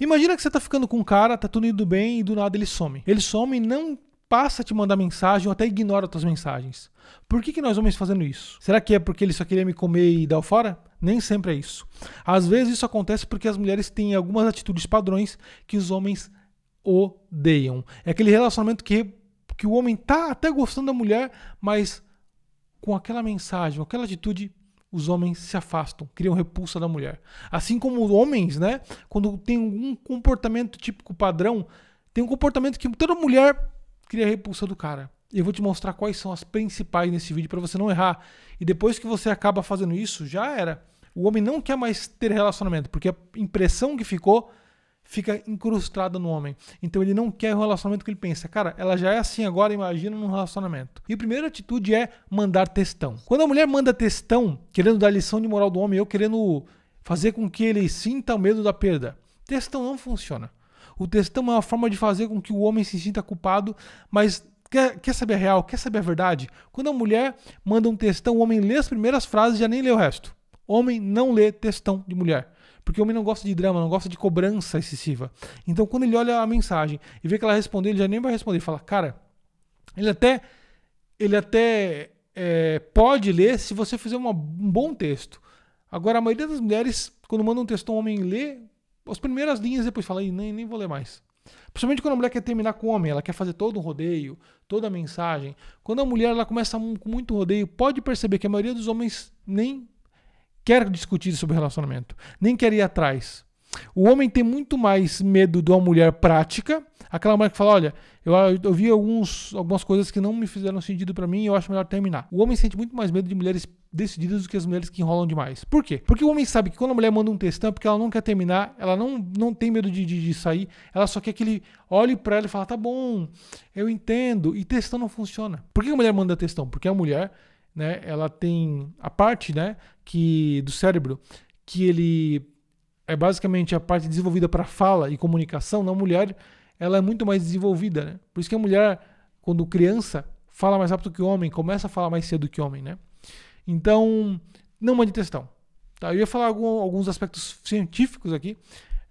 Imagina que você tá ficando com um cara, tá tudo indo bem e do nada ele some. Ele some e não passa a te mandar mensagem ou até ignora tuas mensagens. Por que, que nós homens fazendo isso? Será que é porque ele só queria me comer e dar o fora? Nem sempre é isso. Às vezes isso acontece porque as mulheres têm algumas atitudes padrões que os homens odeiam. É aquele relacionamento que, que o homem tá até gostando da mulher, mas com aquela mensagem, com aquela atitude os homens se afastam, criam repulsa da mulher. Assim como homens, né, quando tem um comportamento típico padrão, tem um comportamento que toda mulher cria repulsa do cara. eu vou te mostrar quais são as principais nesse vídeo para você não errar. E depois que você acaba fazendo isso, já era. O homem não quer mais ter relacionamento, porque a impressão que ficou fica incrustada no homem. Então ele não quer o relacionamento que ele pensa. Cara, ela já é assim agora, imagina num relacionamento. E a primeira atitude é mandar textão. Quando a mulher manda textão, querendo dar lição de moral do homem, eu querendo fazer com que ele sinta o medo da perda, textão não funciona. O textão é uma forma de fazer com que o homem se sinta culpado, mas Quer, quer, saber a real? Quer saber a verdade? Quando a mulher manda um textão, o homem lê as primeiras frases e já nem lê o resto. Homem não lê textão de mulher. Porque o homem não gosta de drama, não gosta de cobrança excessiva. Então, quando ele olha a mensagem e vê que ela respondeu, ele já nem vai responder. Ele fala, cara, ele até, ele até é, pode ler se você fizer uma, um bom texto. Agora, a maioria das mulheres, quando manda um texto um homem lê, as primeiras linhas depois fala, nem, nem vou ler mais. Principalmente quando a mulher quer terminar com o homem, ela quer fazer todo o rodeio, toda a mensagem. Quando a mulher ela começa com muito rodeio, pode perceber que a maioria dos homens nem quer discutir sobre relacionamento, nem quer ir atrás. O homem tem muito mais medo de uma mulher prática, aquela mulher que fala: olha, eu, eu vi alguns, algumas coisas que não me fizeram sentido para mim e eu acho melhor terminar. O homem sente muito mais medo de mulheres decididas do que as mulheres que enrolam demais. Por quê? Porque o homem sabe que quando a mulher manda um textão é porque ela não quer terminar, ela não, não tem medo de, de, de sair, ela só quer que ele olhe para ela e fale: tá bom, eu entendo. E textão não funciona. Por que a mulher manda textão? Porque a mulher né, ela tem a parte né, que, do cérebro que ele é basicamente a parte desenvolvida para fala e comunicação, na mulher ela é muito mais desenvolvida. Né? Por isso que a mulher, quando criança, fala mais rápido que o homem, começa a falar mais cedo que o homem. Né? Então, não mande é textão. Tá? Eu ia falar algum, alguns aspectos científicos aqui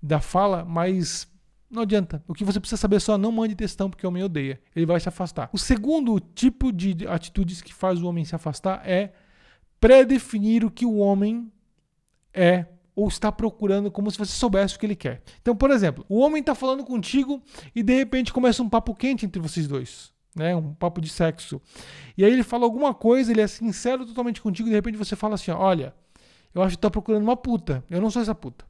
da fala, mas não adianta. O que você precisa saber é só não mande textão porque o homem odeia. Ele vai se afastar. O segundo tipo de atitudes que faz o homem se afastar é pré definir o que o homem é ou está procurando como se você soubesse o que ele quer. Então, por exemplo, o homem está falando contigo e de repente começa um papo quente entre vocês dois. Né, um papo de sexo. E aí ele fala alguma coisa, ele é sincero totalmente contigo, e de repente você fala assim: ó, Olha, eu acho que está procurando uma puta, eu não sou essa puta.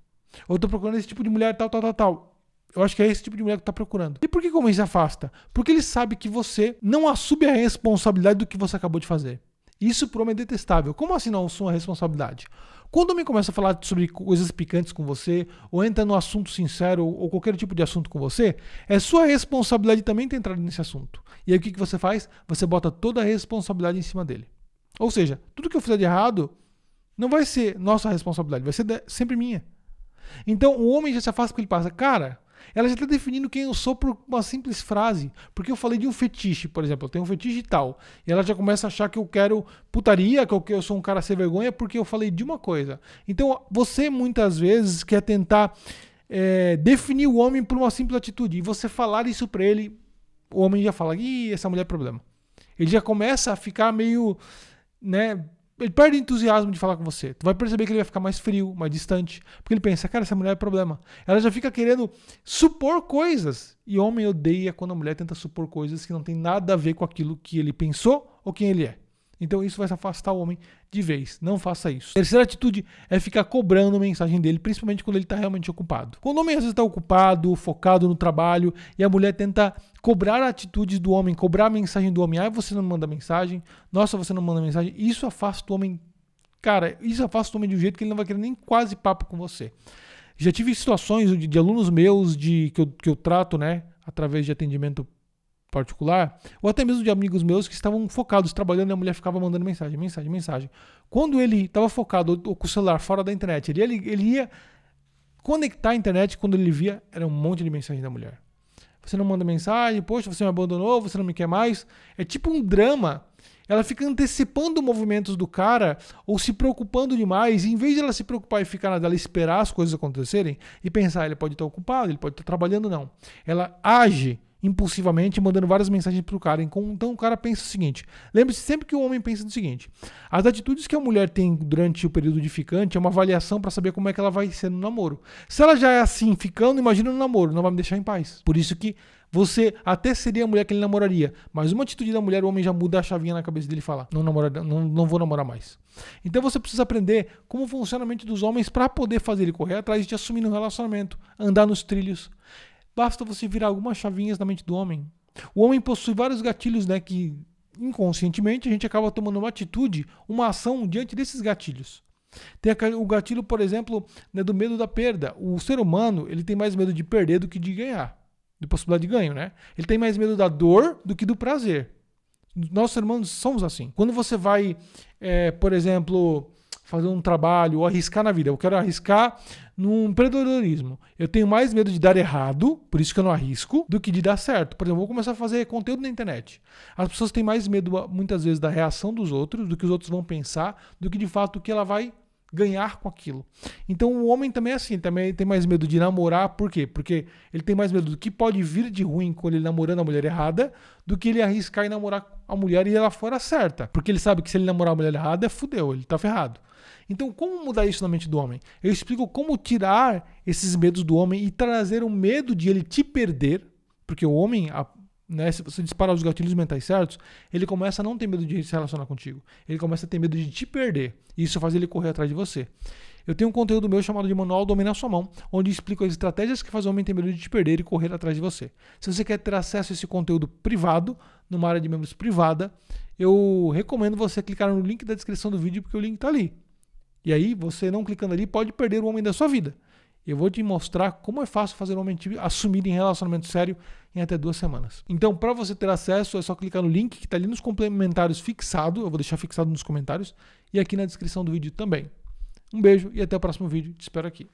Ou tô procurando esse tipo de mulher, tal, tal, tal, tal eu acho que é esse tipo de mulher que tá procurando. E por que o homem se afasta? Porque ele sabe que você não assume a responsabilidade do que você acabou de fazer. Isso pro homem é detestável. Como assim não assumo a responsabilidade? Quando o homem começa a falar sobre coisas picantes com você, ou entra no assunto sincero, ou qualquer tipo de assunto com você, é sua responsabilidade também ter entrado nesse assunto. E aí o que, que você faz? Você bota toda a responsabilidade em cima dele. Ou seja, tudo que eu fizer de errado não vai ser nossa responsabilidade, vai ser sempre minha. Então o homem já se afasta porque ele passa, cara, ela já está definindo quem eu sou por uma simples frase. Porque eu falei de um fetiche, por exemplo, eu tenho um fetiche tal. E ela já começa a achar que eu quero putaria, que eu, sou um cara sem vergonha, porque eu falei de uma coisa. Então, você muitas vezes quer tentar é, definir o homem por uma simples atitude. E você falar isso para ele, o homem já fala: ih, essa mulher é problema. Ele já começa a ficar meio né, ele perde o entusiasmo de falar com você. Tu vai perceber que ele vai ficar mais frio, mais distante. Porque ele pensa, cara, essa mulher é problema. Ela já fica querendo supor coisas. E homem odeia quando a mulher tenta supor coisas que não tem nada a ver com aquilo que ele pensou ou quem ele é. Então isso vai afastar o homem de vez. Não faça isso. terceira atitude é ficar cobrando a mensagem dele, principalmente quando ele está realmente ocupado. Quando o homem às vezes está ocupado, focado no trabalho, e a mulher tenta cobrar atitudes do homem, cobrar a mensagem do homem. Ah, você não manda mensagem. Nossa, você não manda mensagem. Isso afasta o homem. Cara, isso afasta o homem de um jeito que ele não vai querer nem quase papo com você. Já tive situações de, de alunos meus de que eu, que eu trato, né, através de atendimento particular, ou até mesmo de amigos meus que estavam focados trabalhando e a mulher ficava mandando mensagem, mensagem, mensagem. Quando ele estava focado ou com o celular fora da internet, ele, ele, ele ia conectar a internet, quando ele via, era um monte de mensagem da mulher. Você não manda mensagem, poxa, você me abandonou, você não me quer mais. É tipo um drama. Ela fica antecipando movimentos do cara ou se preocupando demais. E em vez de ela se preocupar e ficar na dela, esperar as coisas acontecerem e pensar, ele pode estar ocupado, ele pode estar trabalhando, não. Ela age impulsivamente, mandando várias mensagens para o cara. Então, então o cara pensa o seguinte: lembre-se sempre que o homem pensa do seguinte: as atitudes que a mulher tem durante o período de ficante é uma avaliação para saber como é que ela vai ser no namoro. Se ela já é assim, ficando, imagina no namoro, não vai me deixar em paz. Por isso que você até seria a mulher que ele namoraria, mas uma atitude da mulher, o homem já muda a chavinha na cabeça dele e fala: não, namorar, não, não vou namorar mais. Então você precisa aprender como funciona a mente dos homens para poder fazer ele correr atrás de assumir um relacionamento, andar nos trilhos. Basta você virar algumas chavinhas na mente do homem. O homem possui vários gatilhos, né, que inconscientemente a gente acaba tomando uma atitude, uma ação diante desses gatilhos. Tem o gatilho, por exemplo, né, do medo da perda. O ser humano ele tem mais medo de perder do que de ganhar, de possibilidade de ganho, né? Ele tem mais medo da dor do que do prazer. Nós, seres humanos, somos assim. Quando você vai, é, por exemplo, fazer um trabalho ou arriscar na vida. Eu quero arriscar num empreendedorismo. Eu tenho mais medo de dar errado, por isso que eu não arrisco, do que de dar certo. Por exemplo, eu vou começar a fazer conteúdo na internet. As pessoas têm mais medo, muitas vezes, da reação dos outros, do que os outros vão pensar, do que de fato o que ela vai ganhar com aquilo. Então o homem também é assim, também tem mais medo de namorar, por quê? Porque ele tem mais medo do que pode vir de ruim com ele namorando a mulher errada, do que ele arriscar e namorar a mulher e ela fora certa. Porque ele sabe que se ele namorar a mulher errada, fudeu, ele tá ferrado. Então, como mudar isso na mente do homem? Eu explico como tirar esses medos do homem e trazer o medo de ele te perder, porque o homem, né, se você disparar os gatilhos mentais certos, ele começa a não ter medo de se relacionar contigo. Ele começa a ter medo de te perder. E isso faz ele correr atrás de você. Eu tenho um conteúdo meu chamado de Manual Dominar Sua Mão, onde explico as estratégias que fazem o homem ter medo de te perder e correr atrás de você. Se você quer ter acesso a esse conteúdo privado, numa área de membros privada, eu recomendo você clicar no link da descrição do vídeo, porque o link está ali. E aí, você não clicando ali pode perder o homem da sua vida. Eu vou te mostrar como é fácil fazer um homem assumir em relacionamento sério em até duas semanas. Então, para você ter acesso, é só clicar no link que está ali nos complementares fixado. Eu vou deixar fixado nos comentários e aqui na descrição do vídeo também. Um beijo e até o próximo vídeo. Te espero aqui.